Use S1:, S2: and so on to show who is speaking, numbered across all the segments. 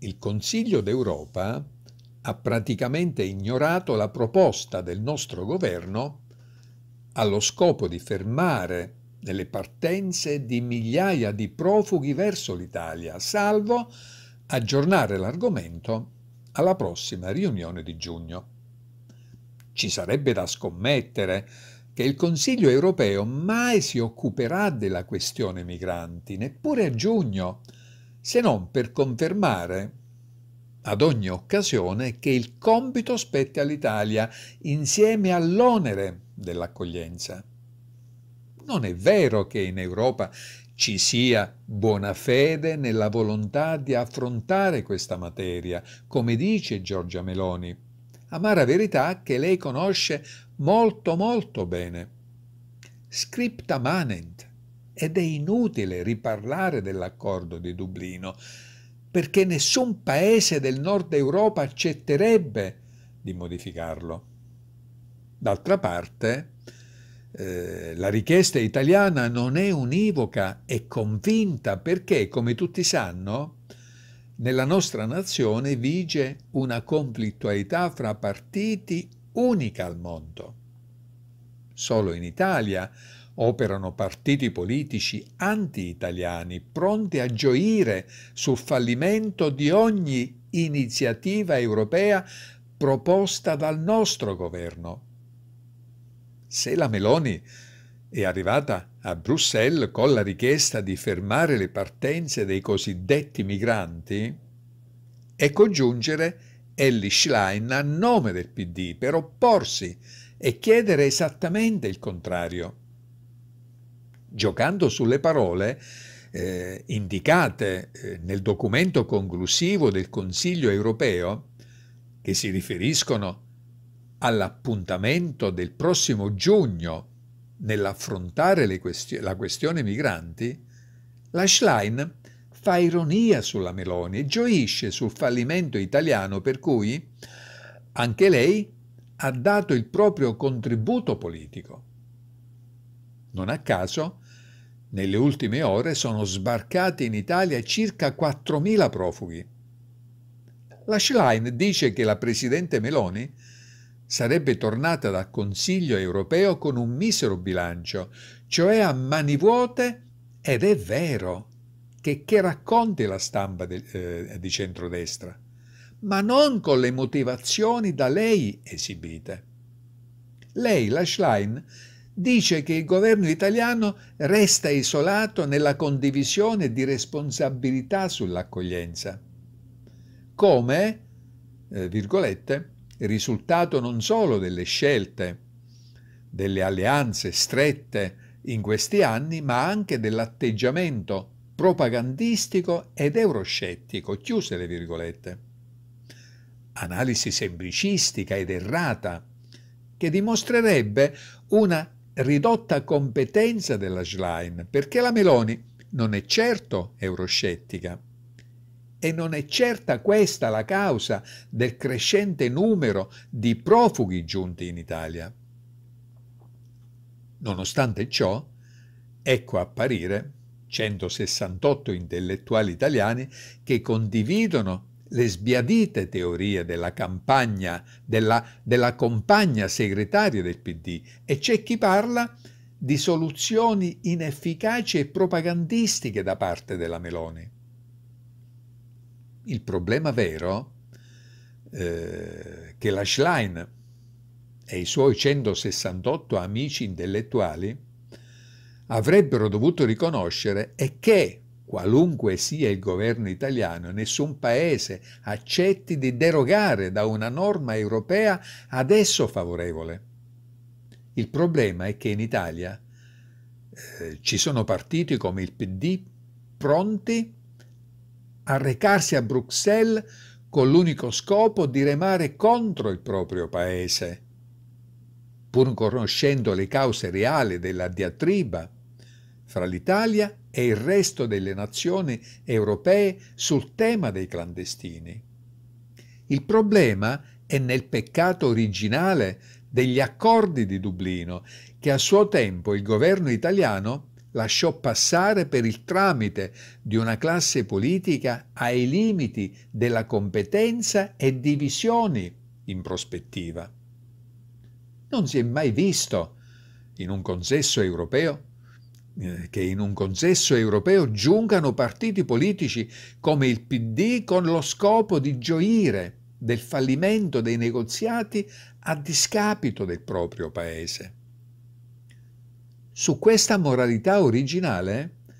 S1: il Consiglio d'Europa ha praticamente ignorato la proposta del nostro governo allo scopo di fermare delle partenze di migliaia di profughi verso l'Italia, salvo aggiornare l'argomento alla prossima riunione di giugno. Ci sarebbe da scommettere che il Consiglio europeo mai si occuperà della questione migranti, neppure a giugno, se non per confermare ad ogni occasione che il compito spetta all'Italia insieme all'onere dell'accoglienza. Non è vero che in Europa ci sia buona fede nella volontà di affrontare questa materia, come dice Giorgia Meloni, amara verità che lei conosce molto molto bene. Scripta manent, ed è inutile riparlare dell'accordo di Dublino, perché nessun paese del nord Europa accetterebbe di modificarlo. D'altra parte, eh, la richiesta italiana non è univoca e convinta perché, come tutti sanno, nella nostra nazione vige una conflittualità fra partiti unica al mondo. Solo in Italia operano partiti politici anti-italiani pronti a gioire sul fallimento di ogni iniziativa europea proposta dal nostro governo. Se la Meloni è arrivata a Bruxelles con la richiesta di fermare le partenze dei cosiddetti migranti e congiungere Ellie Schlein a nome del PD per opporsi e chiedere esattamente il contrario giocando sulle parole eh, indicate eh, nel documento conclusivo del Consiglio europeo, che si riferiscono all'appuntamento del prossimo giugno nell'affrontare question- la questione migranti, la Schlein fa ironia sulla Meloni e gioisce sul fallimento italiano per cui anche lei ha dato il proprio contributo politico. Non a caso, nelle ultime ore sono sbarcati in Italia circa 4.000 profughi. La Schlein dice che la Presidente Meloni sarebbe tornata dal Consiglio europeo con un misero bilancio, cioè a mani vuote, ed è vero. Che, che racconti la stampa de, eh, di centrodestra, ma non con le motivazioni da lei esibite. Lei, la Schlein, dice che il governo italiano resta isolato nella condivisione di responsabilità sull'accoglienza. Come, eh, virgolette, risultato non solo delle scelte, delle alleanze strette in questi anni, ma anche dell'atteggiamento propagandistico ed euroscettico, chiuse le virgolette. Analisi semplicistica ed errata, che dimostrerebbe una ridotta competenza della Schlein, perché la Meloni non è certo euroscettica. E non è certa questa la causa del crescente numero di profughi giunti in Italia. Nonostante ciò, ecco apparire 168 intellettuali italiani che condividono le sbiadite teorie della campagna, della, della compagna segretaria del PD e c'è chi parla di soluzioni inefficaci e propagandistiche da parte della Meloni. Il problema vero eh, che la Schlein e i suoi 168 amici intellettuali avrebbero dovuto riconoscere è che qualunque sia il governo italiano, nessun paese accetti di derogare da una norma europea ad esso favorevole. Il problema è che in Italia eh, ci sono partiti come il PD pronti a recarsi a Bruxelles con l'unico scopo di remare contro il proprio paese. Pur conoscendo le cause reali della diatriba fra l'Italia e il resto delle nazioni europee sul tema dei clandestini. Il problema è nel peccato originale degli accordi di Dublino, che a suo tempo il governo italiano lasciò passare per il tramite di una classe politica ai limiti della competenza e divisioni in prospettiva. Non si è mai visto, in un consesso europeo, eh, che in un consesso europeo giungano partiti politici come il PD con lo scopo di gioire del fallimento dei negoziati a discapito del proprio paese. Su questa moralità originale eh,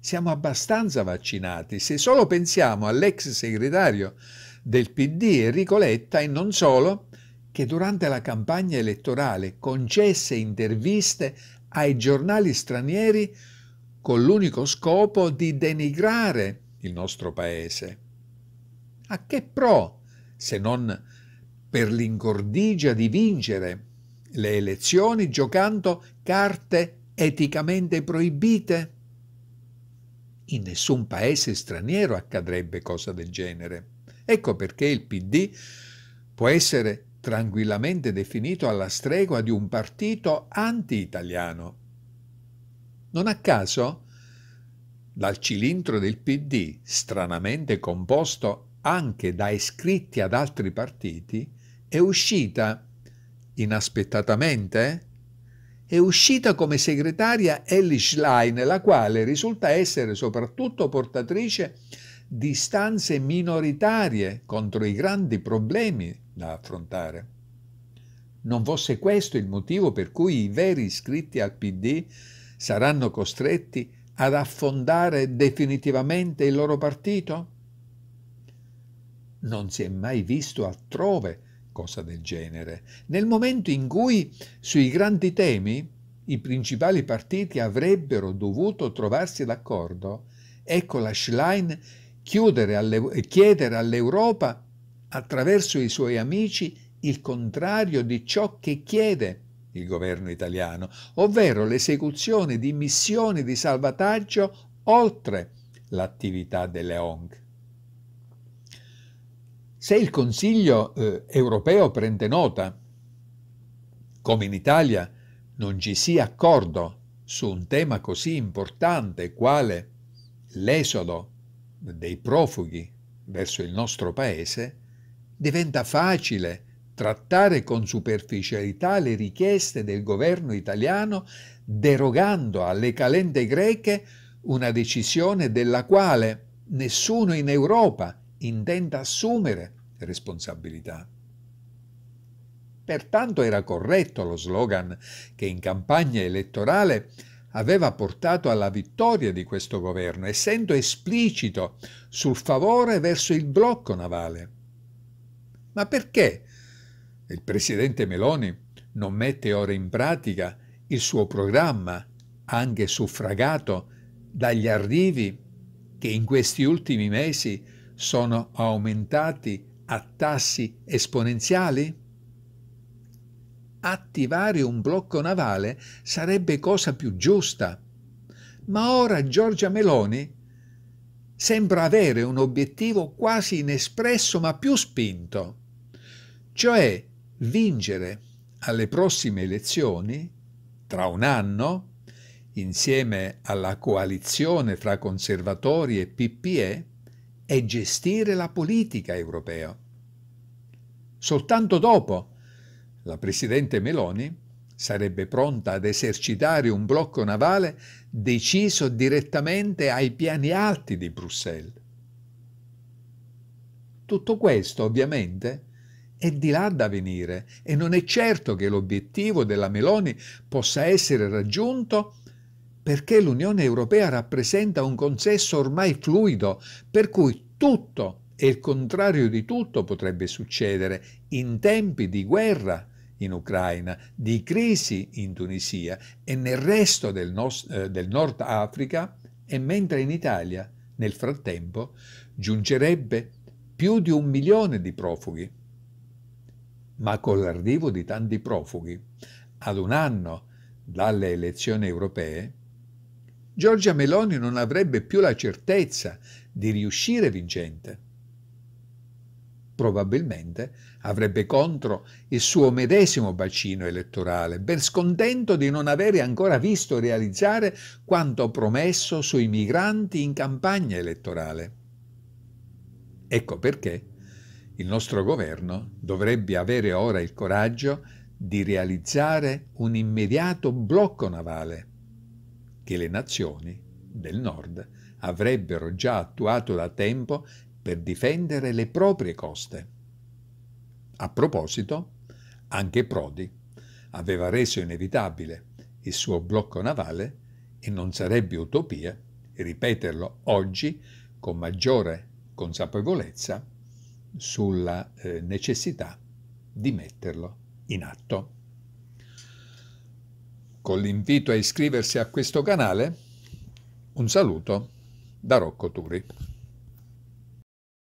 S1: siamo abbastanza vaccinati se solo pensiamo all'ex segretario del PD Enrico Letta e non solo, che durante la campagna elettorale concesse interviste ai giornali stranieri con l'unico scopo di denigrare il nostro paese. A che pro se non per l'ingordigia di vincere le elezioni giocando carte eticamente proibite? In nessun paese straniero accadrebbe cosa del genere. Ecco perché il PD può essere tranquillamente definito alla stregua di un partito anti-italiano. Non a caso, dal cilindro del PD, stranamente composto anche da iscritti ad altri partiti, è uscita, inaspettatamente, è uscita come segretaria Ellie Schlein, la quale risulta essere soprattutto portatrice di stanze minoritarie contro i grandi problemi da affrontare. Non fosse questo il motivo per cui i veri iscritti al PD saranno costretti ad affondare definitivamente il loro partito? Non si è mai visto altrove cosa del genere, nel momento in cui sui grandi temi i principali partiti avrebbero dovuto trovarsi d'accordo, ecco la Schlein alle, chiedere all'Europa attraverso i suoi amici il contrario di ciò che chiede il governo italiano, ovvero l'esecuzione di missioni di salvataggio oltre l'attività delle ONG. Se il Consiglio eh, europeo prende nota, come in Italia, non ci sia accordo su un tema così importante quale l'esodo dei profughi verso il nostro paese, diventa facile trattare con superficialità le richieste del governo italiano derogando alle calende greche una decisione della quale nessuno in Europa intenda assumere responsabilità. Pertanto era corretto lo slogan che in campagna elettorale aveva portato alla vittoria di questo governo, essendo esplicito sul favore verso il blocco navale. Ma perché il presidente Meloni non mette ora in pratica il suo programma, anche suffragato dagli arrivi che in questi ultimi mesi sono aumentati a tassi esponenziali? Attivare un blocco navale sarebbe cosa più giusta, ma ora Giorgia Meloni sembra avere un obiettivo quasi inespresso ma più spinto cioè vincere alle prossime elezioni, tra un anno, insieme alla coalizione fra conservatori e PPE, e gestire la politica europea. Soltanto dopo la Presidente Meloni sarebbe pronta ad esercitare un blocco navale deciso direttamente ai piani alti di Bruxelles. Tutto questo, ovviamente, è di là da venire e non è certo che l'obiettivo della Meloni possa essere raggiunto perché l'Unione Europea rappresenta un consesso ormai fluido, per cui tutto e il contrario di tutto potrebbe succedere in tempi di guerra in Ucraina, di crisi in Tunisia e nel resto del, nos- eh, del Nord Africa e mentre in Italia, nel frattempo, giungerebbe più di un milione di profughi ma con l'arrivo di tanti profughi, ad un anno dalle elezioni europee, Giorgia Meloni non avrebbe più la certezza di riuscire vincente. Probabilmente avrebbe contro il suo medesimo bacino elettorale, ben scontento di non avere ancora visto realizzare quanto promesso sui migranti in campagna elettorale. Ecco perché il nostro governo dovrebbe avere ora il coraggio di realizzare un immediato blocco navale che le nazioni del nord avrebbero già attuato da tempo per difendere le proprie coste. A proposito, anche Prodi aveva reso inevitabile il suo blocco navale e non sarebbe utopia ripeterlo oggi con maggiore consapevolezza sulla eh, necessità di metterlo in atto. Con l'invito a iscriversi a questo canale, un saluto da Rocco Turi.